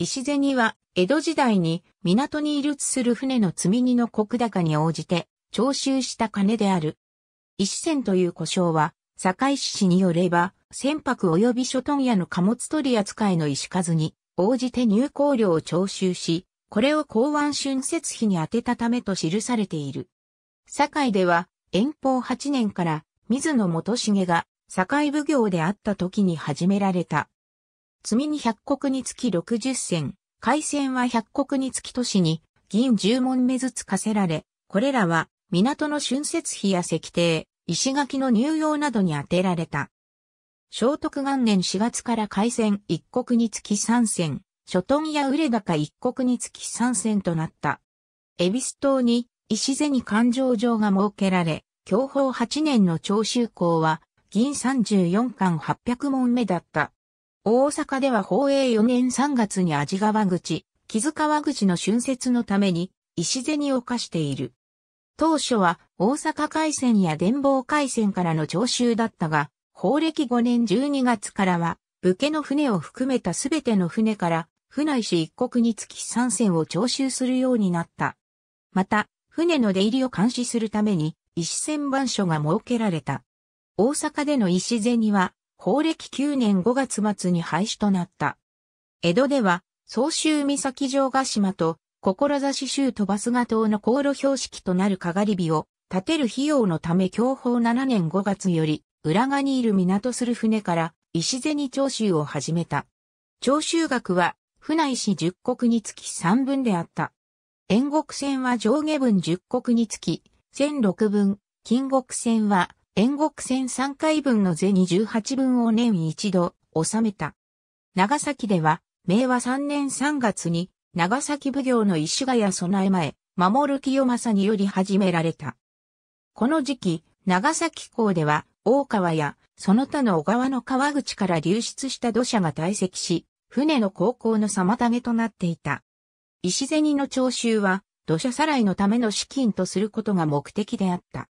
石銭は、江戸時代に港に移立する船の積み荷の国高に応じて、徴収した金である。石銭という呼称は、堺市市によれば、船舶及び諸問屋の貨物取り扱いの石数に応じて入港料を徴収し、これを港湾春節費に充てたためと記されている。堺では、遠方8年から水野元重が堺奉行であった時に始められた積に百国につき六十銭、海戦は百国につき都市に銀十門文目ずつ課せられ、これらは港の春節費や石庭、石垣の入用などに充てられた。聖徳元年4月から海戦一国につき三銭、諸豚や売れ高一国につき三銭となった。恵比寿島に石銭勘定場が設けられ、享保8年の徴収港は銀34貫800文目だった。大阪では宝永4年3月に味川口、木津川口の春節のために、石銭を課している。当初は大阪海戦や伝房海戦からの徴収だったが、法暦5年12月からは、武家の船を含めたすべての船から、船石一国につき3船を徴収するようになった。また、船の出入りを監視するために、石船番所が設けられた。大阪での石銭は、法暦9年5月末に廃止となった。江戸では、総州岬城ヶ島と、志州飛ばすが島の航路標識となるかがり火を、建てる費用のため享保7年5月より、浦賀にいる港する船から、石銭徴収を始めた。徴収額は、船石10国につき3分であった。円国船は上下分10国につき、1006分、金国船は燕国戦3回分のに18分を年一度納めた。長崎では、明和3年3月に、長崎奉行の石ヶ谷備え前、守る清正により始められた。この時期、長崎港では、大川や、その他の小川の川口から流出した土砂が堆積し、船の航行の妨げとなっていた。石銭の徴収は、土砂さらいのための資金とすることが目的であった。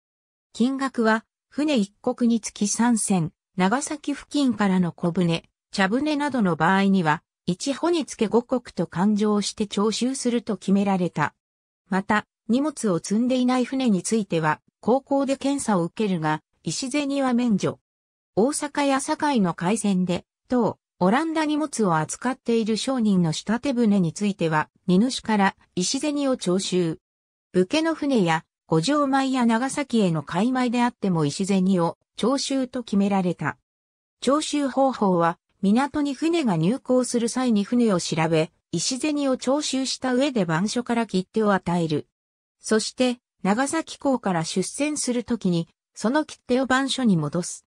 金額は、船一国につき三船、長崎付近からの小船、茶船などの場合には、一帆につけ五国と勘定して徴収すると決められた。また、荷物を積んでいない船については、高校で検査を受けるが、石銭は免除。大阪や堺の海戦で、等、オランダ荷物を扱っている商人の仕立て船については、荷主から石銭を徴収。武家の船や五条米や長崎への開米であっても石銭を徴収と決められた。徴収方法は、港に船が入港する際に船を調べ、石銭を徴収した上で番所から切手を与える。そして、長崎港から出船するときに、その切手を番所に戻す。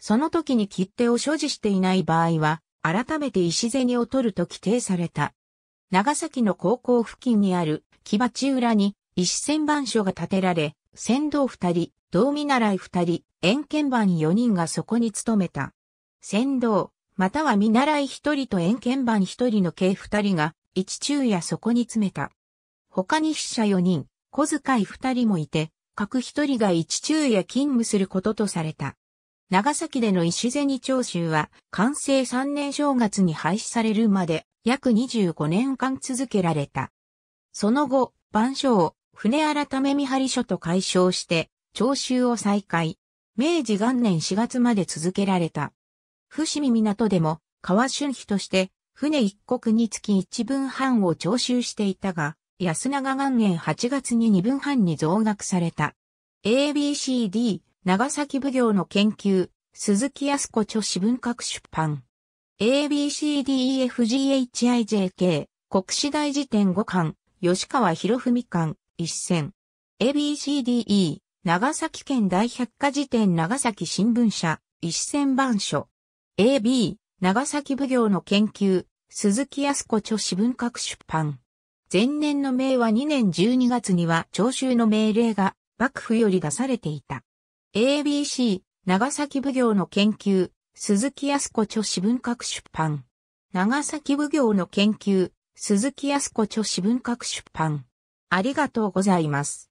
その時に切手を所持していない場合は、改めて石銭を取ると規定された。長崎の高校付近にある木鉢裏に石旋番所が建てられ、船頭二人、道見習い二人、遠見番四人がそこに勤めた。船頭、または見習い一人と遠見番一人の計二人が、一昼夜そこに詰めた。他に筆者四人、小遣い二人もいて、各一人が一昼夜勤務することとされた。長崎での石銭徴収は、完成三年正月に廃止されるまで、約25年間続けられた。その後、万象、船改め見張り所と解消して、徴収を再開。明治元年4月まで続けられた。伏見港でも、川春日として、船一国につき一分半を徴収していたが、安永元年8月に二分半に増額された。ABCD、長崎奉行の研究、鈴木康子著私文学出版。ABCDEFGHIJK、国史大辞典5巻、吉川博文館、一戦。ABCDE、長崎県大百科事典長崎新聞社、一戦版書。AB、長崎奉行の研究、鈴木康子著史文学出版。前年の明和2年12月には徴収の命令が幕府より出されていた。ABC、長崎奉行の研究、鈴木康子著史文学出版。長崎奉行の研究、鈴木康子著史文学出版。ありがとうございます。